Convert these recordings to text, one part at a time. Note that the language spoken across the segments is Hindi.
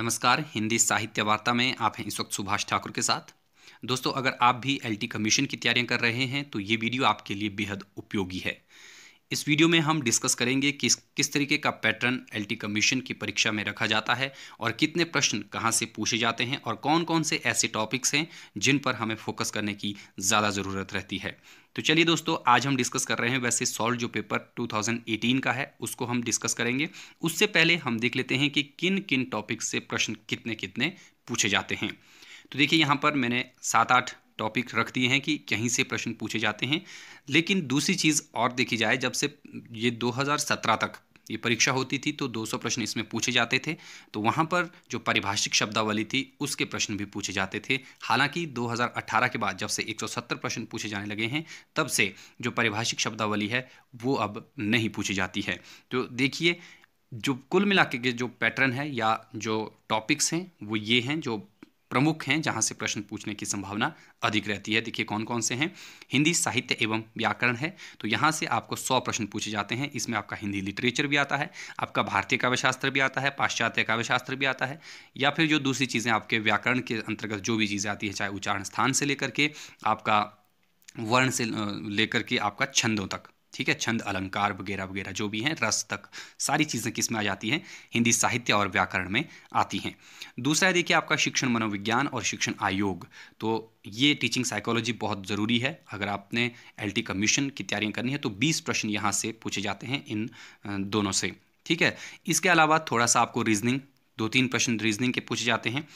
नमस्कार हिंदी साहित्य वार्ता में आप हैं इस वक्त सुभाष ठाकुर के साथ दोस्तों अगर आप भी एलटी कमीशन की तैयारियां कर रहे हैं तो ये वीडियो आपके लिए बेहद उपयोगी है इस वीडियो में हम डिस्कस करेंगे किस किस तरीके का पैटर्न एलटी कमीशन की परीक्षा में रखा जाता है और कितने प्रश्न कहाँ से पूछे जाते हैं और कौन कौन से ऐसे टॉपिक्स हैं जिन पर हमें फोकस करने की ज़्यादा ज़रूरत रहती है तो चलिए दोस्तों आज हम डिस्कस कर रहे हैं वैसे सॉल्ट जो पेपर 2018 का है उसको हम डिस्कस करेंगे उससे पहले हम देख लेते हैं कि किन किन टॉपिक्स से प्रश्न कितने कितने पूछे जाते हैं तो देखिए यहाँ पर मैंने सात आठ टॉपिक रख दिए हैं कि कहीं से प्रश्न पूछे जाते हैं लेकिन दूसरी चीज़ और देखी जाए जब से ये 2017 तक ये परीक्षा होती थी तो 200 प्रश्न इसमें पूछे जाते थे तो वहाँ पर जो परिभाषिक शब्दावली थी उसके प्रश्न भी पूछे जाते थे हालांकि 2018 के बाद जब से 170 प्रश्न पूछे जाने लगे हैं तब से जो परिभाषिक शब्दावली है वो अब नहीं पूछी जाती है तो देखिए जो कुल मिला के जो पैटर्न है या जो टॉपिक्स हैं वो ये हैं जो प्रमुख हैं जहाँ से प्रश्न पूछने की संभावना अधिक रहती है देखिए कौन कौन से हैं हिंदी साहित्य एवं व्याकरण है तो यहाँ से आपको सौ प्रश्न पूछे जाते हैं इसमें आपका हिंदी लिटरेचर भी आता है आपका भारतीय काव्यशास्त्र भी आता है पाश्चात्य काव्यशास्त्र भी आता है या फिर जो दूसरी चीज़ें आपके व्याकरण के अंतर्गत जो भी चीज़ें आती है चाहे उच्चारण स्थान से लेकर के आपका वर्ण से लेकर के आपका छंदों तक ठीक है छंद अलंकार वगैरह वगैरह जो भी हैं रस तक सारी चीज़ें किस में आ जाती हैं हिंदी साहित्य और व्याकरण में आती हैं दूसरा देखिए आपका शिक्षण मनोविज्ञान और शिक्षण आयोग तो ये टीचिंग साइकोलॉजी बहुत ज़रूरी है अगर आपने टी कमीशन की तैयारियाँ करनी है तो बीस प्रश्न यहाँ से पूछे जाते हैं इन दोनों से ठीक है इसके अलावा थोड़ा सा आपको रीजनिंग दो तीन प्रश्न रीजनिंग के पूछे जाते हैं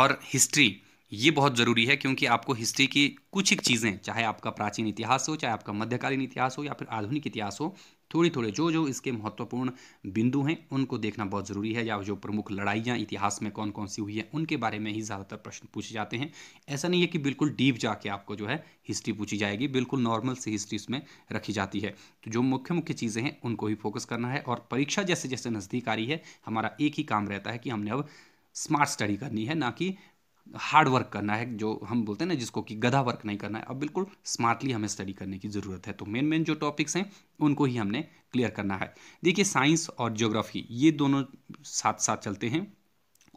और हिस्ट्री ये बहुत ज़रूरी है क्योंकि आपको हिस्ट्री की कुछ एक चीज़ें चाहे आपका प्राचीन इतिहास हो चाहे आपका मध्यकालीन इतिहास हो या फिर आधुनिक इतिहास हो थोड़ी थोड़े जो जो इसके महत्वपूर्ण बिंदु हैं उनको देखना बहुत ज़रूरी है या जो प्रमुख लड़ाइयाँ इतिहास में कौन कौन सी हुई हैं उनके बारे में ही ज़्यादातर प्रश्न पूछे जाते हैं ऐसा नहीं है कि बिल्कुल डीप जाके आपको जो है हिस्ट्री पूछी जाएगी बिल्कुल नॉर्मल सी हिस्ट्री इसमें रखी जाती है तो जो मुख्य मुख्य चीज़ें हैं उनको ही फोकस करना है और परीक्षा जैसे जैसे नज़दीक आ रही है हमारा एक ही काम रहता है कि हमने अब स्मार्ट स्टडी करनी है ना कि हार्ड वर्क करना है जो हम बोलते हैं ना जिसको कि गधा वर्क नहीं करना है अब बिल्कुल स्मार्टली हमें स्टडी करने की ज़रूरत है तो मेन मेन जो टॉपिक्स हैं उनको ही हमने क्लियर करना है देखिए साइंस और ज्योग्राफी ये दोनों साथ साथ चलते हैं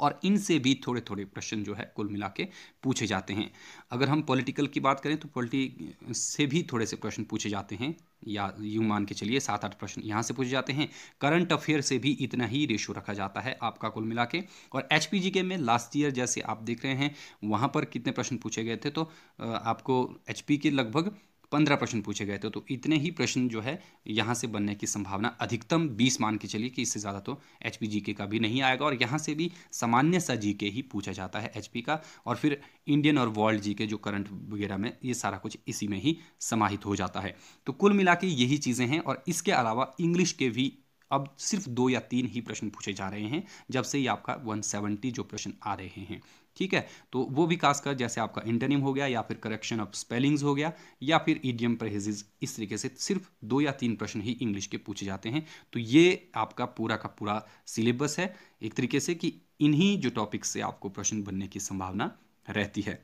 और इनसे भी थोड़े थोड़े प्रश्न जो है कुल मिला के पूछे जाते हैं अगर हम पॉलिटिकल की बात करें तो पॉलिटी से भी थोड़े से प्रश्न पूछे जाते हैं या यूं मान के चलिए सात आठ प्रश्न यहाँ से पूछे जाते हैं करंट अफेयर से भी इतना ही रेशो रखा जाता है आपका कुल मिला के और एच में लास्ट ईयर जैसे आप देख रहे हैं वहाँ पर कितने प्रश्न पूछे गए थे तो आपको एच के लगभग पंद्रह प्रश्न पूछे गए थे तो इतने ही प्रश्न जो है यहाँ से बनने की संभावना अधिकतम बीस मान के चलिए कि इससे ज़्यादा तो एच पी जी के का भी नहीं आएगा और यहाँ से भी सामान्य सा जी के ही पूछा जाता है एच पी का और फिर इंडियन और वर्ल्ड जी के जो करंट वगैरह में ये सारा कुछ इसी में ही समाहित हो जाता है तो कुल मिला के यही चीज़ें हैं और इसके अलावा इंग्लिश के भी अब सिर्फ दो या तीन ही प्रश्न पूछे जा रहे हैं जब से ये आपका 170 जो प्रश्न आ रहे हैं ठीक है तो वो भी खासकर जैसे आपका इंटरनिम हो गया या फिर करेक्शन ऑफ स्पेलिंग्स हो गया या फिर ईडियम प्रहेजेज इस तरीके से सिर्फ दो या तीन प्रश्न ही इंग्लिश के पूछे जाते हैं तो ये आपका पूरा का पूरा सिलेबस है एक तरीके से कि इन्हीं जो टॉपिक से आपको प्रश्न बनने की संभावना रहती है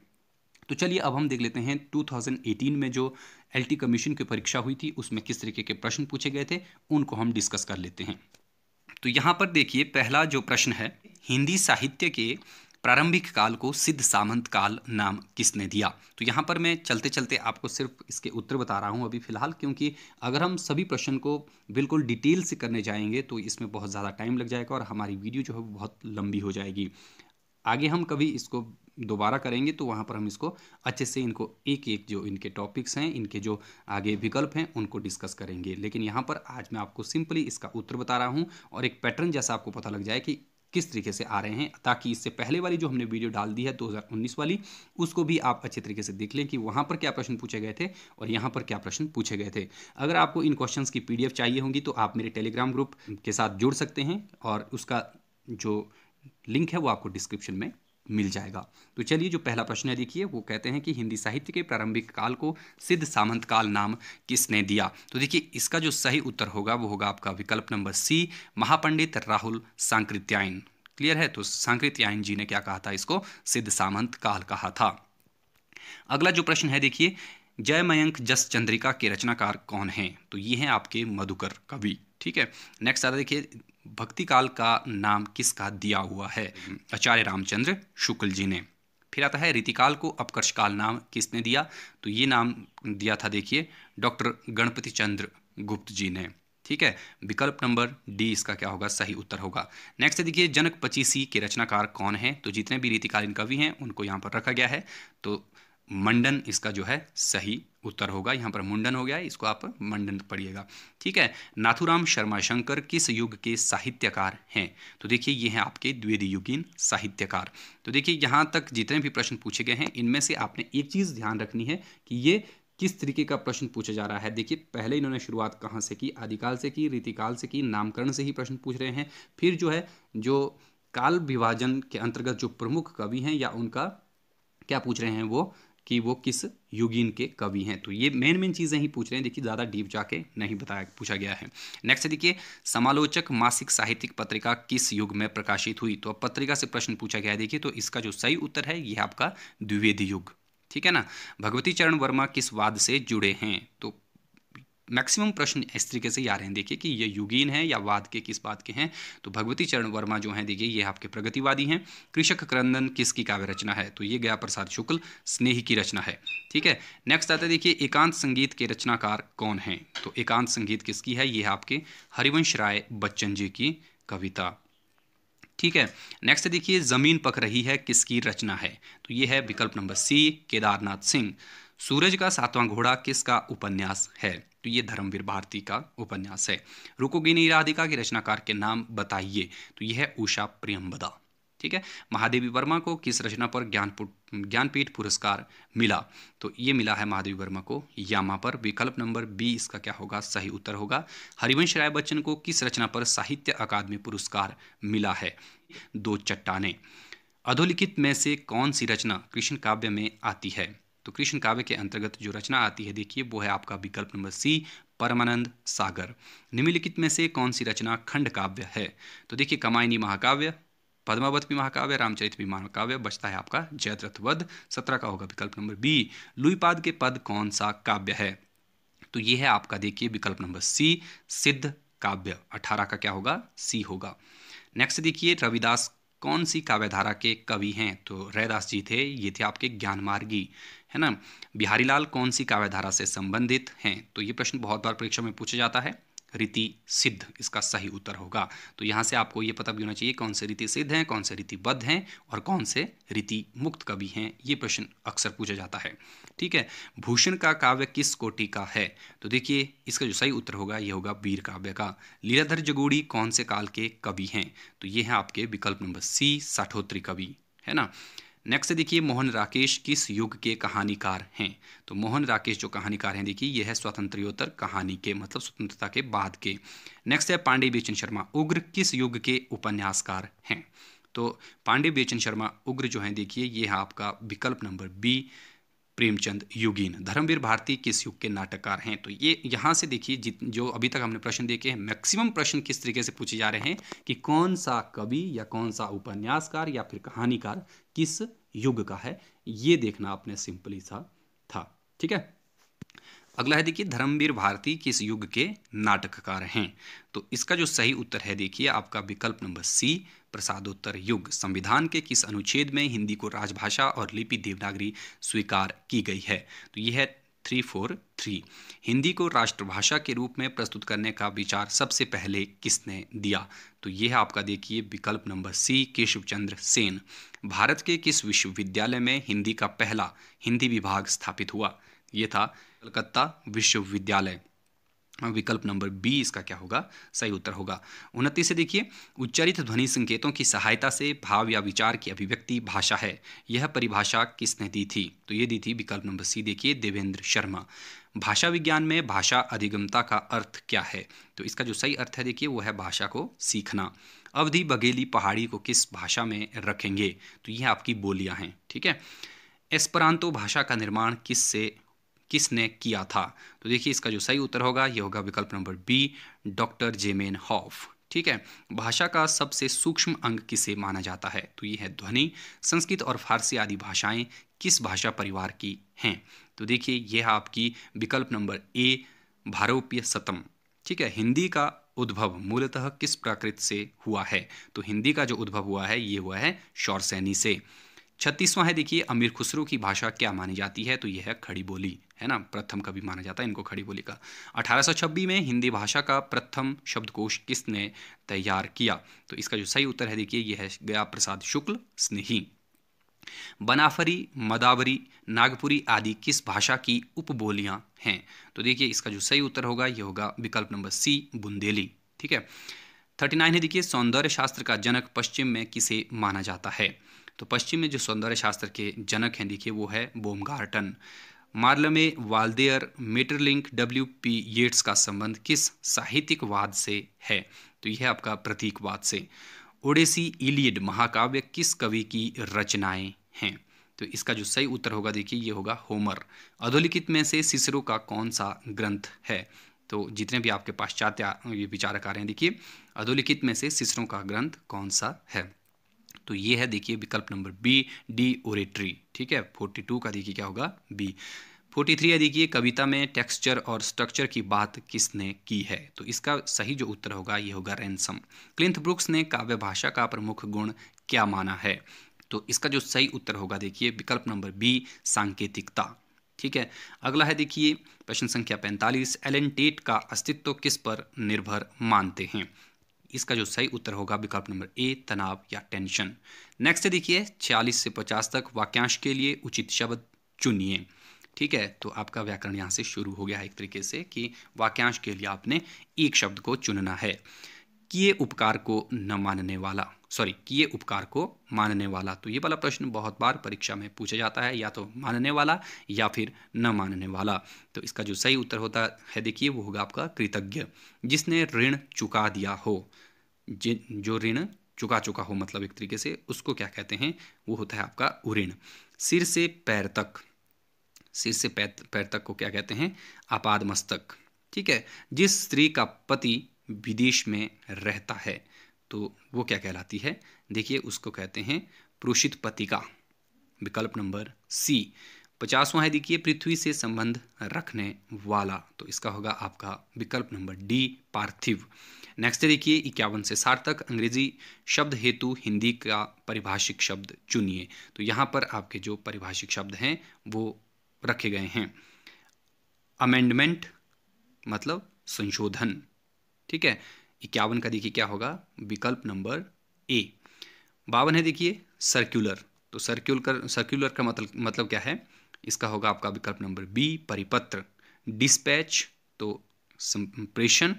तो चलिए अब हम देख लेते हैं 2018 में जो टी कमीशन की परीक्षा हुई थी उसमें किस तरीके के प्रश्न पूछे गए थे उनको हम डिस्कस कर लेते हैं तो यहाँ पर देखिए पहला जो प्रश्न है हिंदी साहित्य के प्रारंभिक काल को सिद्ध सामंत काल नाम किसने दिया तो यहाँ पर मैं चलते चलते आपको सिर्फ इसके उत्तर बता रहा हूँ अभी फ़िलहाल क्योंकि अगर हम सभी प्रश्न को बिल्कुल डिटेल से करने जाएंगे तो इसमें बहुत ज़्यादा टाइम लग जाएगा और हमारी वीडियो जो है बहुत लंबी हो जाएगी आगे हम कभी इसको दोबारा करेंगे तो वहाँ पर हम इसको अच्छे से इनको एक एक जो इनके टॉपिक्स हैं इनके जो आगे विकल्प हैं उनको डिस्कस करेंगे लेकिन यहाँ पर आज मैं आपको सिंपली इसका उत्तर बता रहा हूँ और एक पैटर्न जैसा आपको पता लग जाए कि किस तरीके से आ रहे हैं ताकि इससे पहले वाली जो हमने वीडियो डाल दी है 2019 वाली उसको भी आप अच्छे तरीके से देख लें कि वहाँ पर क्या प्रश्न पूछे गए थे और यहाँ पर क्या प्रश्न पूछे गए थे अगर आपको इन क्वेश्चन की पी चाहिए होंगी तो आप मेरे टेलीग्राम ग्रुप के साथ जुड़ सकते हैं और उसका जो लिंक है वो आपको डिस्क्रिप्शन में मिल जाएगा तो चलिए जो पहला प्रश्न है देखिए वो कहते हैं कि हिंदी साहित्य के प्रारंभिक काल को सिद्ध सामंत काल नाम किसने दिया तो देखिए इसका जो सही उत्तर होगा वो होगा आपका विकल्प नंबर सी महापंडित राहुल सांकृत्यायन क्लियर है तो सांकृत्यायन जी ने क्या कहा था इसको सिद्ध सामंत काल कहा था अगला जो प्रश्न है देखिए जय मयंक जस चंद्रिका के रचनाकार कौन हैं तो ये हैं आपके मधुकर कवि ठीक है नेक्स्ट आता देखिए भक्ति काल का नाम किसका दिया हुआ है आचार्य रामचंद्र शुक्ल जी ने फिर आता है रीतिकाल को अपकर्ष काल नाम किसने दिया तो ये नाम दिया था देखिए डॉक्टर गणपति चंद्र गुप्त जी ने ठीक है विकल्प नंबर डी इसका क्या होगा सही उत्तर होगा नेक्स्ट देखिए जनक पचीसी के रचनाकार कौन है तो जितने भी रीतिकालीन कवि हैं उनको यहाँ पर रखा गया है तो मंडन इसका जो है सही उत्तर होगा यहाँ पर मुंडन हो गया इसको आप मंडन पढ़िएगा ठीक है नाथुराम शर्मा शंकर किस युग के साहित्यकार हैं तो देखिए ये हैं आपके द्विदी युगीन साहित्यकार तो देखिए यहाँ तक जितने भी प्रश्न पूछे गए हैं इनमें से आपने एक चीज़ ध्यान रखनी है कि ये किस तरीके का प्रश्न पूछा जा रहा है देखिए पहले इन्होंने शुरुआत कहाँ से की आदिकाल से की रीतिकाल से की नामकरण से ही प्रश्न पूछ रहे हैं फिर जो है जो काल विभाजन के अंतर्गत जो प्रमुख कवि हैं या उनका क्या पूछ रहे हैं वो कि वो किस युगीन के कवि हैं तो ये मेन मेन चीज़ें ही पूछ रहे हैं देखिए ज़्यादा डीप जाके नहीं बताया पूछा गया है नेक्स्ट देखिए समालोचक मासिक साहित्यिक पत्रिका किस युग में प्रकाशित हुई तो अब पत्रिका से प्रश्न पूछा गया है देखिए तो इसका जो सही उत्तर है यह आपका द्विवेदी युग ठीक है ना भगवती चरण वर्मा किस वाद से जुड़े हैं तो मैक्सिमम प्रश्न इस तरीके से आ रहे हैं देखिए कि ये युगीन है या वाद के किस बात के हैं तो भगवती चरण वर्मा जो हैं देखिए ये आपके प्रगतिवादी हैं कृषक क्रंदन किसकी काव्य रचना है तो ये गया प्रसाद शुक्ल स्नेही की रचना है ठीक है नेक्स्ट आता है देखिए एकांत संगीत के रचनाकार कौन हैं तो एकांत संगीत किसकी है ये है आपके हरिवंश राय बच्चन जी की कविता ठीक है नेक्स्ट देखिए ज़मीन पक रही है किसकी रचना है तो ये है विकल्प नंबर सी केदारनाथ सिंह सूरज का सातवां घोड़ा किसका उपन्यास है तो ये धर्मवीर भारती का उपन्यास है रुकोगी नहीं राधिका के रचनाकार के नाम बताइए तो यह है उषा प्रियम्बदा ठीक है महादेवी वर्मा को किस रचना पर ज्ञान ज्ञानपीठ पुरस्कार मिला तो ये मिला है महादेवी वर्मा को यामा पर विकल्प नंबर बी इसका क्या होगा सही उत्तर होगा हरिवंश राय बच्चन को किस रचना पर साहित्य अकादमी पुरस्कार मिला है दो चट्टाने अधोलिखित में से कौन सी रचना कृष्ण काव्य में आती है तो कृष्ण काव्य के अंतर्गत जो रचना आती है देखिए वो है आपका विकल्प नंबर सी परमानंद सागर निम्नलिखित में से कौन सी रचना खंड काव्य है तो देखिए कमायनी महाकाव्य पद्मावत भी महाकाव्य रामचरित भी महाकाव्य बचता है आपका जयद्रथ वध सत्रह का होगा विकल्प नंबर बी लुईपाद के पद कौन सा काव्य है तो ये है आपका देखिए विकल्प नंबर सी सिद्ध काव्य अठारह का क्या होगा सी होगा नेक्स्ट देखिए रविदास कौन सी काव्यधारा के कवि हैं तो रैदास जी थे ये थे आपके ज्ञानमार्गी है ना बिहारी लाल कौन सी काव्य धारा से संबंधित हैं तो ये प्रश्न बहुत बार परीक्षा में पूछा जाता है रीति सिद्ध इसका सही उत्तर होगा तो यहाँ से आपको ये पता भी होना चाहिए कौन से रीति सिद्ध हैं कौन से रीतिबद्ध हैं और कौन से रीति मुक्त कवि हैं ये प्रश्न अक्सर पूछा जाता है ठीक है भूषण का काव्य किस कोटि का है तो देखिए इसका जो सही उत्तर होगा ये होगा वीर काव्य का लीलाधर जगोड़ी कौन से काल के कवि हैं तो ये हैं आपके विकल्प नंबर सी साठोत्री कवि है ना नेक्स्ट देखिए मोहन राकेश किस युग के कहानीकार हैं तो मोहन राकेश जो कहानीकार हैं देखिए यह है स्वतंत्रोत्तर कहानी के मतलब स्वतंत्रता के बाद के नेक्स्ट है पांडे बेचन शर्मा उग्र किस युग के उपन्यासकार हैं तो पांडे बेचन शर्मा उग्र जो हैं देखिए यह है आपका विकल्प नंबर बी प्रेमचंद युगीन धर्मवीर भारती किस युग के नाटककार हैं तो ये यहाँ से देखिए जित जो अभी तक हमने प्रश्न देखे हैं मैक्सिमम प्रश्न किस तरीके से पूछे जा रहे हैं कि कौन सा कवि या कौन सा उपन्यासकार या फिर कहानीकार किस युग का है ये देखना आपने सिंपली सा था ठीक है अगला है देखिए धर्मवीर भारती किस युग के नाटककार हैं तो इसका जो सही उत्तर है देखिए आपका विकल्प नंबर सी प्रसादोत्तर युग संविधान के किस अनुच्छेद में हिंदी को राजभाषा और लिपि देवनागरी स्वीकार की गई है तो यह है थ्री फोर थ्री हिंदी को राष्ट्रभाषा के रूप में प्रस्तुत करने का विचार सबसे पहले किसने दिया तो यह आपका देखिए विकल्प नंबर सी केशव चंद्र सेन भारत के किस विश्वविद्यालय में हिंदी का पहला हिंदी विभाग स्थापित हुआ यह था कलकत्ता विश्वविद्यालय विकल्प नंबर बी इसका क्या होगा सही उत्तर होगा उनतीस से देखिए उच्चारित ध्वनि संकेतों की सहायता से भाव या विचार की अभिव्यक्ति भाषा है यह परिभाषा किसने दी थी तो ये दी थी विकल्प नंबर सी देखिए देवेंद्र शर्मा भाषा विज्ञान में भाषा अधिगमता का अर्थ क्या है तो इसका जो सही अर्थ है देखिए वो है भाषा को सीखना अवधि बघेली पहाड़ी को किस भाषा में रखेंगे तो यह आपकी बोलियाँ हैं ठीक है एस्परांतो भाषा का निर्माण किससे किसने किया था तो देखिए इसका जो सही उत्तर होगा ये होगा विकल्प number B doctor Zamenhof ठीक है भाषा का सबसे सूक्ष्म अंग किसे माना जाता है तो ये है ध्वनि संस्कृत और फारसी आदि भाषाएं किस भाषा परिवार की हैं तो देखिए यह है आपकी विकल्प नंबर ए भारोपीय सतम ठीक है हिंदी का उद्भव मूलतः किस प्राकृत से हुआ है तो हिंदी का जो उद्भव हुआ है ये हुआ है शौरसैनी से छत्तीसवां है देखिए अमीर खुसरो की भाषा क्या मानी जाती है तो यह है खड़ी बोली है ना प्रथम कवि माना जाता है इनको खड़ी बोली का अठारह में हिंदी भाषा का प्रथम शब्दकोश किसने तैयार किया तो इसका जो सही उत्तर है देखिए यह है गया प्रसाद शुक्ल स्नेही बनाफरी मदावरी नागपुरी आदि किस भाषा की उपबोलियां हैं तो देखिए इसका जो सही उत्तर होगा यह होगा विकल्प नंबर सी बुंदेली ठीक है थर्टी नाइन है देखिए सौंदर्य शास्त्र का जनक पश्चिम में किसे माना जाता है तो पश्चिम में जो सौंदर्य शास्त्र के जनक हैं देखिए वो है बोमगार्टन मार्ल में मेटरलिंक डब्ल्यू पी येट्स का संबंध किस साहित्यिक वाद से है तो यह आपका प्रतीकवाद से ओडेसी इलियड महाकाव्य किस कवि की रचनाएं हैं तो इसका जो सही उत्तर होगा देखिए ये होगा होमर अधोलिखित में से सिसरो का कौन सा ग्रंथ है तो जितने भी आपके पाश्चात्य विचारक आ रहे हैं देखिए अधोलिखित में से सिसरों का ग्रंथ कौन सा है तो ये है देखिए विकल्प नंबर बी डी ओरेट्री ठीक है फोर्टी टू का देखिए क्या होगा बी फोर्टी थ्री है देखिए कविता में टेक्सचर और स्ट्रक्चर की बात किसने की है तो इसका सही जो उत्तर होगा ये होगा रैनसम क्लिंथ ब्रुक्स ने काव्य भाषा का प्रमुख गुण क्या माना है तो इसका जो सही उत्तर होगा देखिए विकल्प नंबर बी सांकेतिकता ठीक है अगला है देखिए प्रश्न संख्या 45 एलन टेट का अस्तित्व किस पर निर्भर मानते हैं इसका जो सही उत्तर होगा विकल्प नंबर ए तनाव या टेंशन नेक्स्ट देखिए 46 से 50 तक वाक्यांश के लिए उचित शब्द चुनिए ठीक है तो आपका व्याकरण यहाँ से शुरू हो गया है एक तरीके से कि वाक्यांश के लिए आपने एक शब्द को चुनना है किए उपकार को न मानने वाला सॉरी किए उपकार को मानने वाला तो ये वाला प्रश्न बहुत बार परीक्षा में पूछा जाता है या तो मानने वाला या फिर न मानने वाला तो इसका जो सही उत्तर होता है देखिए वो होगा आपका कृतज्ञ जिसने ऋण चुका दिया हो जो ऋण चुका चुका हो मतलब एक तरीके से उसको क्या कहते हैं वो होता है आपका उऋण सिर से पैर तक सिर से पैर पैर तक को क्या कहते हैं आपाद मस्तक ठीक है जिस स्त्री का पति विदेश में रहता है तो वो क्या कहलाती है देखिए उसको कहते हैं पुरुषित पतिका विकल्प नंबर सी पचासवा है देखिए पृथ्वी से संबंध रखने वाला तो इसका होगा आपका विकल्प नंबर डी पार्थिव नेक्स्ट है देखिए इक्यावन से साठ तक अंग्रेजी शब्द हेतु हिंदी का परिभाषिक शब्द चुनिए तो यहाँ पर आपके जो परिभाषिक शब्द हैं वो रखे गए हैं अमेंडमेंट मतलब संशोधन ठीक है इक्यावन का देखिए क्या होगा विकल्प नंबर ए बावन है देखिए सर्क्यूलर तो सर्क्यूलर सर्क्यूलर का मतलब मतलब क्या है इसका होगा आपका विकल्प नंबर बी परिपत्र डिस्पैच तो प्रेषण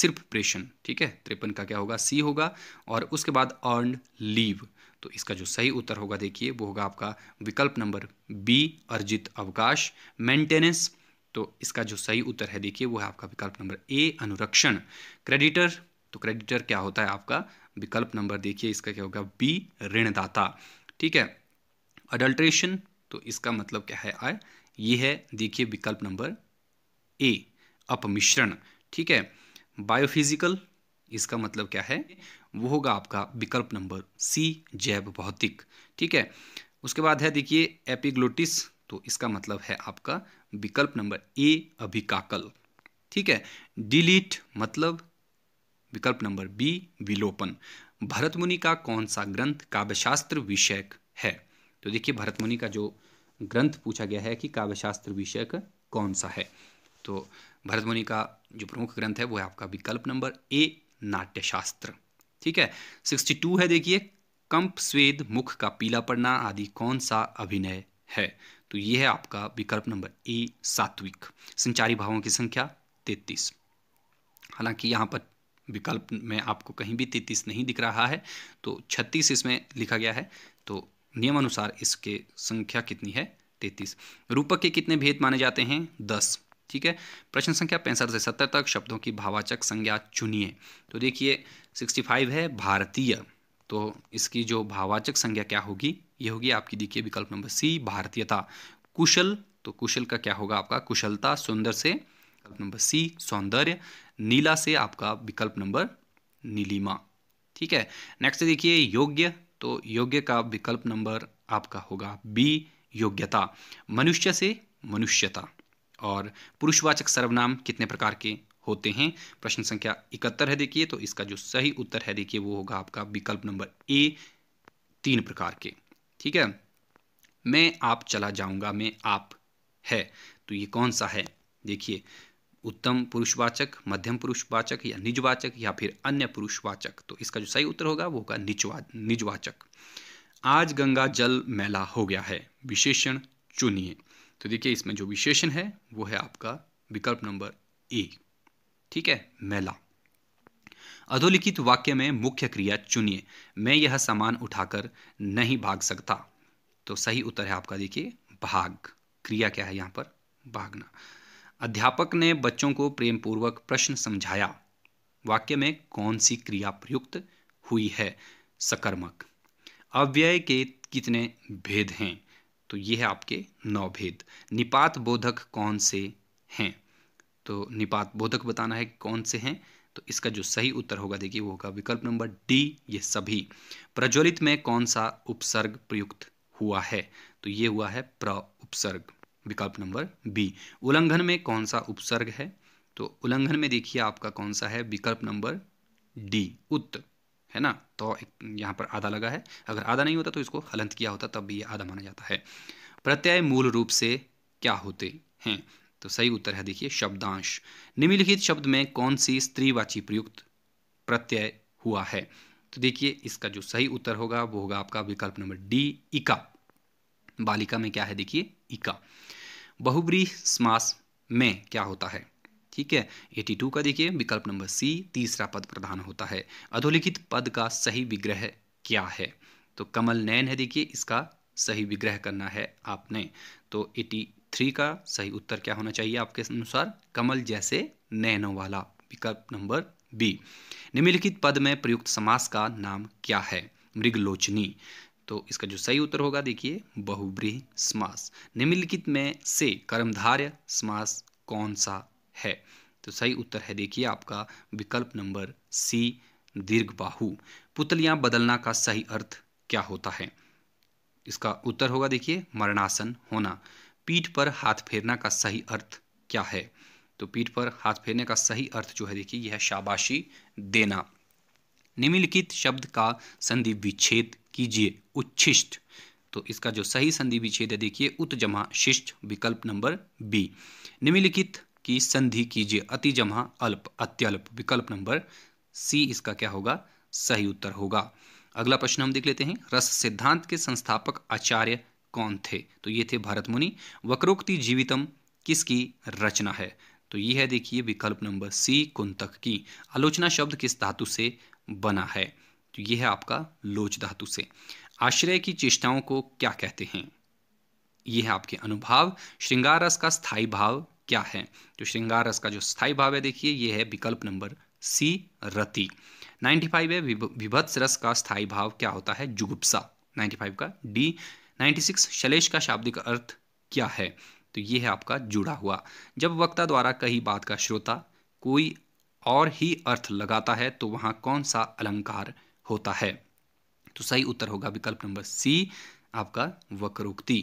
सिर्फ प्रेषण ठीक है त्रिपन का क्या होगा सी होगा और उसके बाद अर्न लीव तो इसका जो सही उत्तर होगा देखिए वो होगा आपका विकल्प नंबर बी अर्जित अवकाश मेंटेनेंस तो इसका जो सही उत्तर है देखिए वो है आपका विकल्प नंबर ए अनुरक्षण क्रेडिटर तो क्रेडिटर क्या होता है आपका विकल्प नंबर देखिए इसका क्या होगा बी ऋणदाता ठीक है अडल्ट्रेशन तो इसका मतलब क्या है आय ये है देखिए विकल्प नंबर ए अपमिश्रण ठीक है बायोफिजिकल इसका मतलब क्या है वो होगा आपका विकल्प नंबर सी जैव भौतिक ठीक है उसके बाद है देखिए एपिग्लोटिस तो इसका मतलब है आपका विकल्प नंबर ए अभिकाकल ठीक है डिलीट मतलब विकल्प नंबर बी विलोपन भरत मुनि का कौन सा ग्रंथ काव्यशास्त्र विषयक है तो देखिए भरत मुनि का जो ग्रंथ पूछा गया है कि काव्यशास्त्र विषयक कौन सा है तो भरत मुनि का जो प्रमुख ग्रंथ है वो है आपका विकल्प नंबर ए नाट्यशास्त्र ठीक है सिक्सटी टू है देखिए कंप स्वेद मुख का पीला पड़ना आदि कौन सा अभिनय है तो ये है आपका विकल्प नंबर ए सात्विक संचारी भावों की संख्या तैतीस हालांकि यहाँ पर विकल्प में आपको कहीं भी तैतीस नहीं दिख रहा है तो छत्तीस इसमें लिखा गया है तो नियमानुसार इसके संख्या कितनी है तैतीस रूपक के कितने भेद माने जाते हैं दस ठीक है प्रश्न संख्या पैंसठ से सत्तर तक शब्दों की भावाचक संज्ञा चुनिए तो देखिए सिक्सटी फाइव है भारतीय तो इसकी जो भावाचक संज्ञा क्या होगी ये होगी आपकी देखिए विकल्प नंबर सी भारतीयता कुशल तो कुशल का क्या होगा आपका कुशलता सुंदर से विकल्प नंबर सी सौंदर्य नीला से आपका विकल्प नंबर नीलिमा ठीक है नेक्स्ट देखिए योग्य तो योग्य का विकल्प नंबर आपका होगा बी योग्यता मनुष्य से मनुष्यता और पुरुषवाचक सर्वनाम कितने प्रकार के होते हैं प्रश्न संख्या इकहत्तर है देखिए तो इसका जो सही उत्तर है देखिए वो होगा आपका विकल्प नंबर ए तीन प्रकार के ठीक है मैं आप चला जाऊंगा मैं आप है तो ये कौन सा है देखिए उत्तम पुरुषवाचक मध्यम पुरुषवाचक या निजवाचक या फिर अन्य पुरुषवाचक तो इसका जो सही उत्तर होगा वो होगा निजवा निजवाचक आज गंगा जल मैला हो गया है विशेषण चुनिए तो देखिए इसमें जो विशेषण है वो है आपका विकल्प नंबर ए ठीक है मैला अधोलिखित वाक्य में मुख्य क्रिया चुनिए मैं यह सामान उठाकर नहीं भाग सकता तो सही उत्तर है आपका देखिए भाग क्रिया क्या है यहां पर भागना अध्यापक ने बच्चों को प्रेम पूर्वक प्रश्न समझाया वाक्य में कौन सी क्रिया प्रयुक्त हुई है सकर्मक अव्यय के कितने भेद हैं तो ये है आपके नौ भेद निपात बोधक कौन से हैं तो निपात बोधक बताना है कौन से हैं तो इसका जो सही उत्तर होगा देखिए वो होगा विकल्प नंबर डी ये सभी प्रज्वलित में कौन सा उपसर्ग प्रयुक्त हुआ है तो ये हुआ है प्र उपसर्ग विकल्प नंबर बी उल्लंघन में कौन सा उपसर्ग है तो उल्लंघन में देखिए आपका कौन सा है विकल्प नंबर डी उत है ना तो यहाँ पर आधा लगा है अगर आधा नहीं होता तो इसको हलंत किया होता तब भी ये आधा माना जाता है प्रत्यय मूल रूप से क्या होते हैं तो सही उत्तर है देखिए शब्दांश निम्नलिखित शब्द में कौन सी स्त्रीवाची प्रयुक्त प्रत्यय हुआ है तो देखिए इसका जो सही उत्तर होगा वो होगा आपका विकल्प नंबर डी इका बालिका में क्या है देखिए इका बहुब्री समास में क्या होता है ठीक है 82 का देखिए विकल्प नंबर सी तीसरा पद प्रधान होता है अधोलिखित पद का सही विग्रह क्या है तो कमल नयन है देखिए इसका सही विग्रह करना है आपने तो 83 का सही उत्तर क्या होना चाहिए आपके अनुसार कमल जैसे नयनों वाला विकल्प नंबर बी निम्नलिखित पद में प्रयुक्त समास का नाम क्या है मृगलोचनी तो इसका जो सही उत्तर होगा देखिए बहुब्रीही समास निम्नलिखित में से कर्मधार्य समास कौन सा है तो सही उत्तर है देखिए आपका विकल्प नंबर सी दीर्घ पुतलियां बदलना का सही अर्थ क्या होता है इसका उत्तर होगा देखिए मरणासन होना पीठ पर हाथ फेरना का सही अर्थ क्या है तो पीठ पर हाथ फेरने का सही अर्थ जो है देखिए यह शाबाशी देना निम्नलिखित शब्द का संधि विच्छेद कीजिए उच्छिष्ट तो इसका जो सही संधि विच्छेद है देखिए उत जमा शिष्ट विकल्प नंबर बी निम्नलिखित की संधि कीजिए अति जमा अल्प अत्यल्प विकल्प नंबर सी इसका क्या होगा सही उत्तर होगा अगला प्रश्न हम देख लेते हैं रस सिद्धांत के संस्थापक आचार्य कौन थे तो ये थे भारत मुनि वक्रोक्ति जीवितम किसकी रचना है तो ये है देखिए विकल्प नंबर सी कुंतक की आलोचना शब्द किस धातु से बना है तो यह है आपका लोच धातु से आश्रय की चेष्टाओं को क्या कहते हैं यह है आपके अनुभाव श्रृंगार रस का स्थायी भाव क्या है तो श्रृंगार रस का जो स्थायी भाव है देखिए यह है विकल्प नंबर सी रति 95 फाइव है विभत्स रस का स्थायी भाव क्या होता है जुगुप्सा 95 का डी 96 शलेश का शाब्दिक अर्थ क्या है तो यह है आपका जुड़ा हुआ जब वक्ता द्वारा कही बात का श्रोता कोई और ही अर्थ लगाता है तो वहां कौन सा अलंकार होता है तो सही उत्तर होगा विकल्प नंबर सी आपका वक्रोक्ति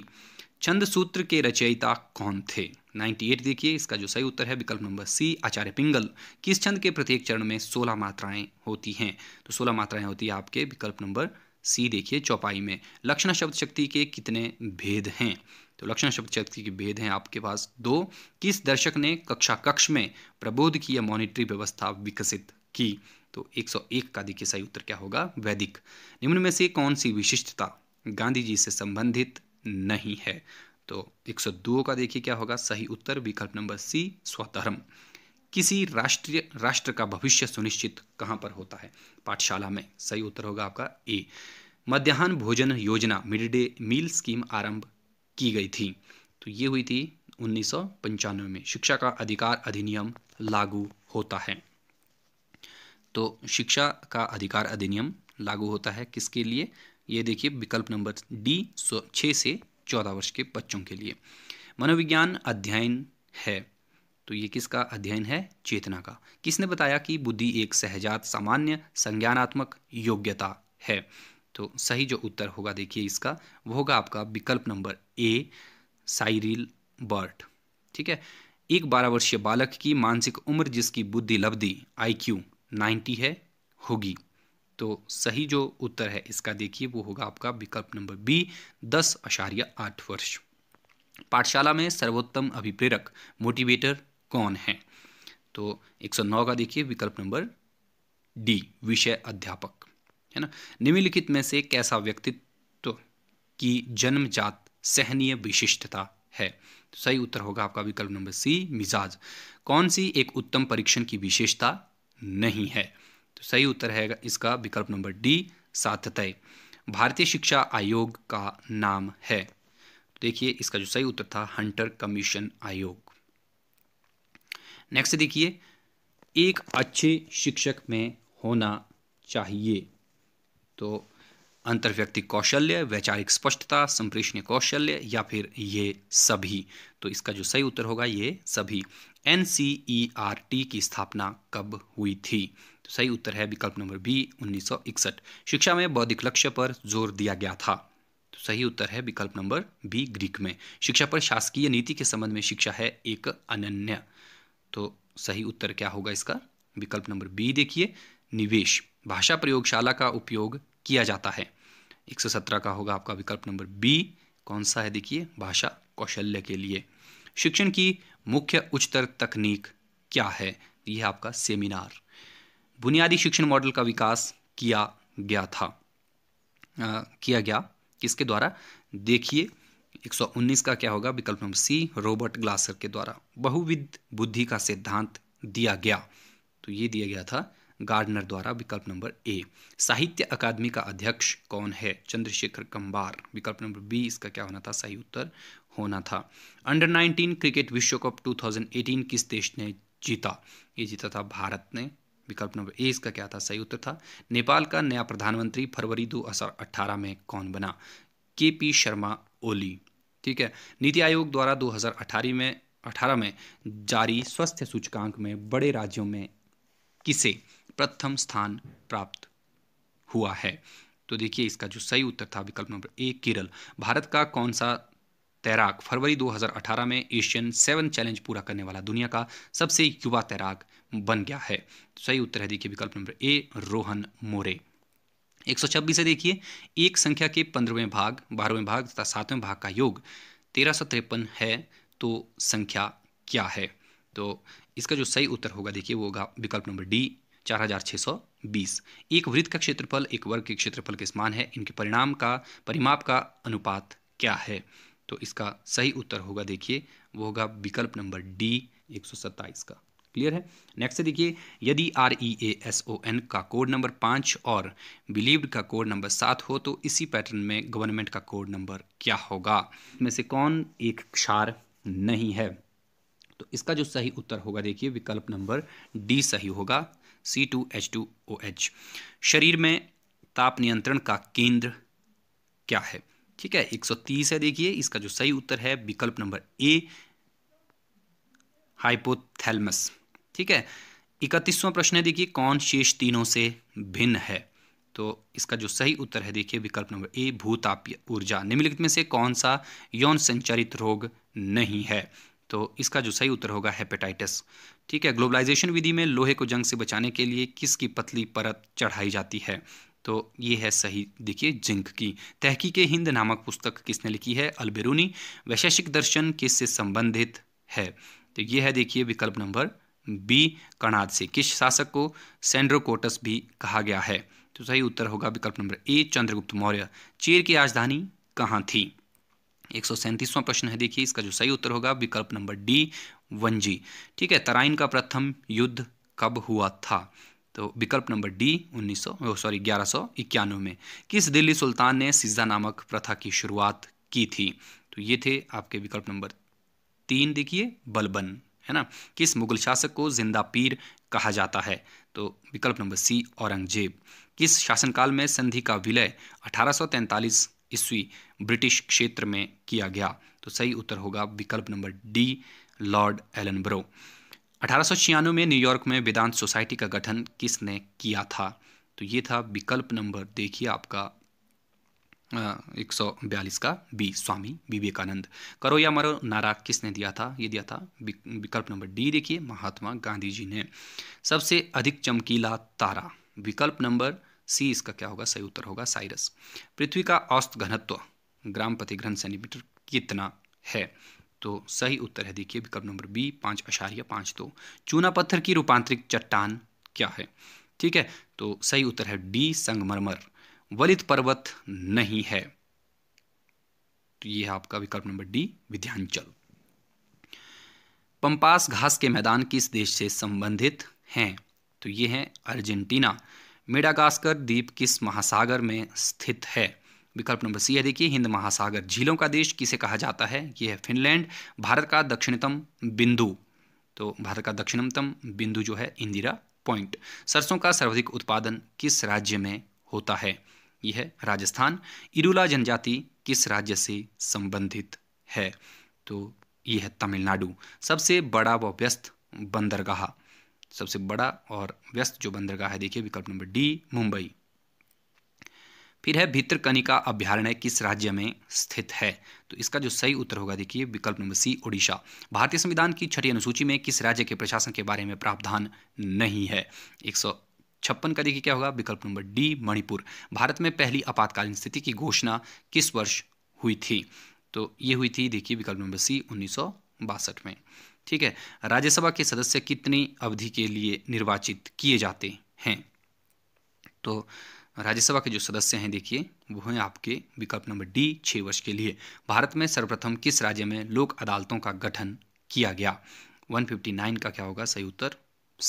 छंद सूत्र के रचयिता कौन थे 98 देखिए इसका जो सही उत्तर है विकल्प नंबर सी आचार्य पिंगल किस छंद के प्रत्येक चरण में 16 मात्राएं होती हैं तो 16 मात्राएं होती है आपके विकल्प नंबर सी देखिए चौपाई में लक्षण शब्द शक्ति के कितने भेद हैं तो लक्षण शब्द चैतकी के भेद हैं आपके पास दो किस दर्शक ने कक्षा कक्ष में प्रबोध की या मॉनिटरी व्यवस्था विकसित की तो 101 का देखिए सही उत्तर क्या होगा वैदिक निम्न में से कौन सी विशिष्टता गांधी जी से संबंधित नहीं है तो 102 का देखिए क्या होगा सही उत्तर विकल्प नंबर सी स्वधर्म किसी राष्ट्रीय राष्ट्र का भविष्य सुनिश्चित कहां पर होता है पाठशाला में सही उत्तर होगा आपका ए मध्यान्ह भोजन योजना मिड डे मील स्कीम आरंभ की गई थी तो ये हुई थी उन्नीस में शिक्षा का अधिकार अधिनियम लागू होता है तो शिक्षा का अधिकार अधिनियम लागू होता है किसके लिए ये देखिए विकल्प नंबर डी छः से चौदह वर्ष के बच्चों के लिए मनोविज्ञान अध्ययन है तो ये किसका अध्ययन है चेतना का किसने बताया कि बुद्धि एक सहजात सामान्य संज्ञानात्मक योग्यता है तो सही जो उत्तर होगा देखिए इसका वो होगा आपका विकल्प नंबर ए साइरिल बर्ट ठीक है एक बारह वर्षीय बालक की मानसिक उम्र जिसकी बुद्धि लब्धि आईक्यू 90 है होगी तो सही जो उत्तर है इसका देखिए वो होगा आपका विकल्प नंबर बी दस आशार्य आठ वर्ष पाठशाला में सर्वोत्तम अभिप्रेरक मोटिवेटर कौन है तो 109 का देखिए विकल्प नंबर डी विषय अध्यापक है ना निम्नलिखित में से कैसा व्यक्तित्व की जन्मजात सहनीय विशिष्टता है तो सही उत्तर होगा आपका विकल्प नंबर सी मिजाज कौन सी एक उत्तम परीक्षण की विशेषता नहीं है तो सही उत्तर है इसका विकल्प नंबर डी साततय भारतीय शिक्षा आयोग का नाम है तो देखिए इसका जो सही उत्तर था हंटर कमीशन आयोग नेक्स्ट देखिए एक अच्छे शिक्षक में होना चाहिए तो अंतर्व्यक्ति कौशल्य वैचारिक स्पष्टता संप्रेषण कौशल्य या फिर ये सभी तो इसका जो सही उत्तर होगा ये सभी N C E R T की स्थापना कब हुई थी तो सही उत्तर है विकल्प नंबर बी 1961 शिक्षा में बौद्धिक लक्ष्य पर जोर दिया गया था तो सही उत्तर है विकल्प नंबर बी ग्रीक में शिक्षा पर शासकीय नीति के संबंध में शिक्षा है एक अनन्य तो सही उत्तर क्या होगा इसका विकल्प नंबर बी देखिए निवेश भाषा प्रयोगशाला का उपयोग किया जाता है 117 का होगा आपका विकल्प नंबर बी कौन सा है देखिए भाषा कौशल्य के लिए शिक्षण की मुख्य उच्चतर तकनीक क्या है यह आपका सेमिनार बुनियादी शिक्षण मॉडल का विकास किया गया था आ, किया गया किसके द्वारा देखिए 119 का क्या होगा विकल्प नंबर सी रॉबर्ट ग्लासर के द्वारा बहुविध बुद्धि का सिद्धांत दिया गया तो ये दिया गया था गार्डनर द्वारा विकल्प नंबर ए साहित्य अकादमी का अध्यक्ष कौन है चंद्रशेखर कंबार विकल्प नंबर बी इसका क्या होना था सही उत्तर होना था अंडर 19 क्रिकेट विश्व कप 2018 किस देश ने जीता ये जीता था भारत ने विकल्प नंबर ए इसका क्या था सही उत्तर था नेपाल का नया प्रधानमंत्री फरवरी अठारह में कौन बना के पी शर्मा ओली ठीक है नीति आयोग द्वारा अठारह में 18 में जारी स्वास्थ्य सूचकांक में बड़े राज्यों में किसे प्रथम स्थान प्राप्त हुआ है तो देखिए इसका जो सही उत्तर था विकल्प नंबर ए केरल भारत का कौन सा तैराक फरवरी 2018 में एशियन सेवन चैलेंज पूरा करने वाला दुनिया का सबसे युवा तैराक बन गया है तो सही उत्तर है देखिए विकल्प नंबर ए रोहन मोरे 126 है देखिए एक संख्या के पंद्रहवें भाग बारहवें भाग तथा सातवें भाग का योग तेरह सौ तिरपन है तो संख्या क्या है तो इसका जो सही उत्तर होगा देखिए वो होगा विकल्प नंबर डी चार हजार सौ बीस एक वृत्त का क्षेत्रफल एक वर्ग के क्षेत्रफल के समान है इनके परिणाम का परिमाप का अनुपात क्या है तो इसका सही उत्तर होगा देखिए वो होगा विकल्प नंबर डी एक सौ का क्लियर है नेक्स्ट देखिए यदि R E A S O N का कोड नंबर पाँच और बिलीव्ड का कोड नंबर सात हो तो इसी पैटर्न में गवर्नमेंट का कोड नंबर क्या होगा में से कौन एक क्षार नहीं है तो इसका जो सही उत्तर होगा देखिए विकल्प नंबर डी सही होगा C two H two O H शरीर में ताप नियंत्रण का केंद्र क्या है ठीक है 130 है देखिए इसका जो सही उत्तर है विकल्प नंबर ए हाइपोथैलमस ठीक है इकतीसवां प्रश्न है देखिए कौन शेष तीनों से भिन्न है तो इसका जो सही उत्तर है देखिए विकल्प नंबर ए भूतापीय ऊर्जा निम्नलिखित में से कौन सा यौन संचरित रोग नहीं है तो इसका जो सही उत्तर होगा हेपेटाइटिस ठीक है ग्लोबलाइजेशन विधि में लोहे को जंग से बचाने के लिए किसकी पतली परत चढ़ाई जाती है तो ये है सही देखिए जिंक की तहकीक हिंद नामक पुस्तक किसने लिखी है अलबेरूनी वैशेषिक दर्शन किस से संबंधित है तो ये है देखिए विकल्प नंबर बी कणाद से किस शासक को सेंड्रोकोटस भी कहा गया है तो सही उत्तर होगा विकल्प नंबर ए चंद्रगुप्त मौर्य चीर की राजधानी कहाँ थी एक प्रश्न है देखिए इसका जो सही उत्तर होगा विकल्प नंबर डी वंजी ठीक है तराइन का प्रथम युद्ध कब हुआ था तो विकल्प नंबर डी उन्नीस सॉरी ग्यारह में किस दिल्ली सुल्तान ने सिज्जा नामक प्रथा की शुरुआत की थी तो ये थे आपके विकल्प नंबर तीन देखिए बलबन है ना किस मुगल शासक को जिंदा पीर कहा जाता है तो विकल्प नंबर सी औरंगजेब किस शासनकाल में संधि का विलय 1843 ईस्वी ब्रिटिश क्षेत्र में किया गया तो सही उत्तर होगा विकल्प नंबर डी लॉर्ड एलनब्रो अठारह में न्यूयॉर्क में वेदांत सोसाइटी का गठन किसने किया था तो ये था विकल्प नंबर देखिए आपका एक सौ बयालीस का बी स्वामी विवेकानंद करो या मरो नारा किसने दिया था ये दिया था विकल्प नंबर डी देखिए महात्मा गांधी जी ने सबसे अधिक चमकीला तारा विकल्प नंबर सी इसका क्या होगा सही उत्तर होगा साइरस पृथ्वी का औस्त घनत्व ग्राम प्रति घन सेंटीमीटर कितना है तो सही उत्तर है देखिए विकल्प नंबर बी पाँच अशारिया पाँच दो चूना पत्थर की रूपांतरिक चट्टान क्या है ठीक है तो सही उत्तर है डी संगमरमर वलित पर्वत नहीं है तो ये है आपका विकल्प नंबर डी विध्यांचल पंपास घास के मैदान किस देश से संबंधित हैं तो ये है अर्जेंटीना मेडागास्कर द्वीप किस महासागर में स्थित है विकल्प नंबर सी है देखिए हिंद महासागर झीलों का देश किसे कहा जाता है यह है फिनलैंड भारत का दक्षिणतम बिंदु तो भारत का दक्षिणतम बिंदु जो है इंदिरा पॉइंट सरसों का सर्वाधिक उत्पादन किस राज्य में होता है यह है राजस्थान इरुला जनजाति किस राज्य से संबंधित है तो यह है तमिलनाडु सबसे बड़ा व व्यस्त बंदरगाह सबसे बड़ा और व्यस्त जो बंदरगाह है देखिए विकल्प नंबर डी मुंबई फिर है भितरकनिका अभ्यारण्य किस राज्य में स्थित है तो इसका जो सही उत्तर होगा देखिए विकल्प नंबर सी ओडिशा भारतीय संविधान की छठी अनुसूची में किस राज्य के प्रशासन के बारे में प्रावधान नहीं है एक छप्पन का देखिए क्या होगा विकल्प नंबर डी मणिपुर भारत में पहली आपातकालीन स्थिति की घोषणा किस वर्ष हुई थी तो ये हुई थी देखिए विकल्प नंबर सी उन्नीस में ठीक है राज्यसभा के सदस्य कितनी अवधि के लिए निर्वाचित किए जाते हैं तो राज्यसभा के जो सदस्य हैं देखिए वो हैं आपके विकल्प नंबर डी छः वर्ष के लिए भारत में सर्वप्रथम किस राज्य में लोक अदालतों का गठन किया गया 159 का क्या होगा सही उत्तर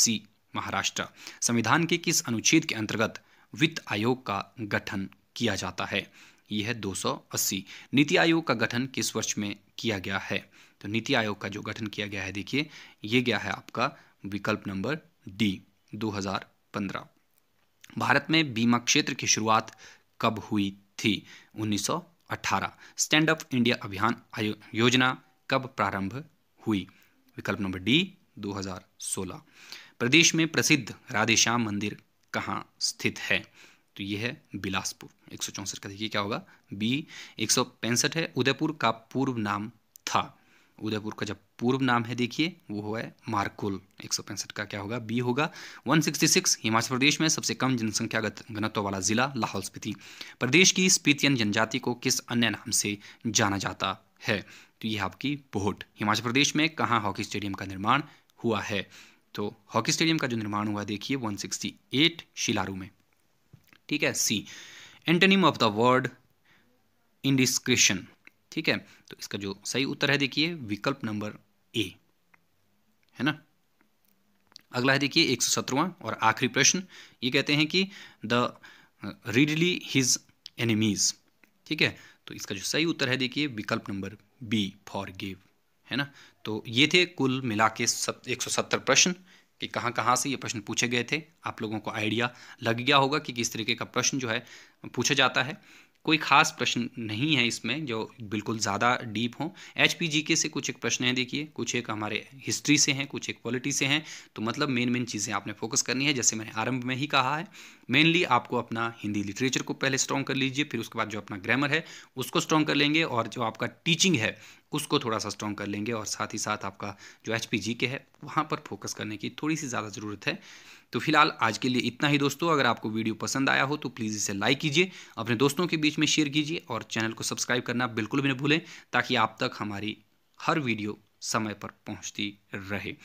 सी महाराष्ट्र संविधान के किस अनुच्छेद के अंतर्गत वित्त आयोग का गठन किया जाता है यह है दो नीति आयोग का गठन किस वर्ष में किया गया है तो नीति आयोग का जो गठन किया गया है देखिए ये गया है आपका विकल्प नंबर डी 2015 भारत में बीमा क्षेत्र की शुरुआत कब हुई थी 1918 स्टैंड अप इंडिया अभियान योजना कब प्रारंभ हुई विकल्प नंबर डी 2016 प्रदेश में प्रसिद्ध राधेश्याम मंदिर कहाँ स्थित है तो यह है बिलासपुर एक का देखिए क्या होगा बी एक है उदयपुर का पूर्व नाम था उदयपुर का जब पूर्व नाम है देखिए वो है मारकुल एक सौ पैंसठ का क्या होगा बी होगा 166 हिमाचल प्रदेश में सबसे कम जनसंख्या घनत्व वाला जिला लाहौल स्पीति प्रदेश की स्पीतियन जनजाति को किस अन्य नाम से जाना जाता है तो ये आपकी बोहट हिमाचल प्रदेश में कहाँ हॉकी स्टेडियम का निर्माण हुआ है तो हॉकी स्टेडियम का जो निर्माण हुआ देखिए 168 शिलारू में ठीक है C antonym of the word indiscretion ठीक है तो इसका जो सही उत्तर है देखिए विकल्प नंबर ए है ना अगला है देखिए एक सौ सत्रहवां और आखिरी प्रश्न ये कहते हैं कि द रीडली हिज एनिमीज ठीक है तो इसका जो सही उत्तर है देखिए विकल्प नंबर बी फॉर गिव है ना तो ये थे कुल मिला के एक सौ सत्तर प्रश्न कि कहाँ कहाँ से ये प्रश्न पूछे गए थे आप लोगों को आइडिया लग गया होगा कि किस तरीके का प्रश्न जो है पूछा जाता है कोई खास प्रश्न नहीं है इसमें जो बिल्कुल ज़्यादा डीप हों एच पी जी के से कुछ एक प्रश्न हैं देखिए कुछ एक हमारे हिस्ट्री से हैं कुछ एक पॉलिटी से हैं तो मतलब मेन मेन चीज़ें आपने फोकस करनी है जैसे मैंने आरंभ में ही कहा है मेनली आपको अपना हिंदी लिटरेचर को पहले स्ट्रॉन्ग कर लीजिए फिर उसके बाद जो अपना ग्रामर है उसको स्ट्रॉन्ग कर लेंगे और जो आपका टीचिंग है उसको थोड़ा सा स्ट्रॉन्ग कर लेंगे और साथ ही साथ आपका जो एच पी जी के है वहाँ पर फोकस करने की थोड़ी सी ज़्यादा ज़रूरत है तो फिलहाल आज के लिए इतना ही दोस्तों अगर आपको वीडियो पसंद आया हो तो प्लीज़ इसे लाइक कीजिए अपने दोस्तों के बीच में शेयर कीजिए और चैनल को सब्सक्राइब करना बिल्कुल भी न भूलें ताकि आप तक हमारी हर वीडियो समय पर पहुँचती रहे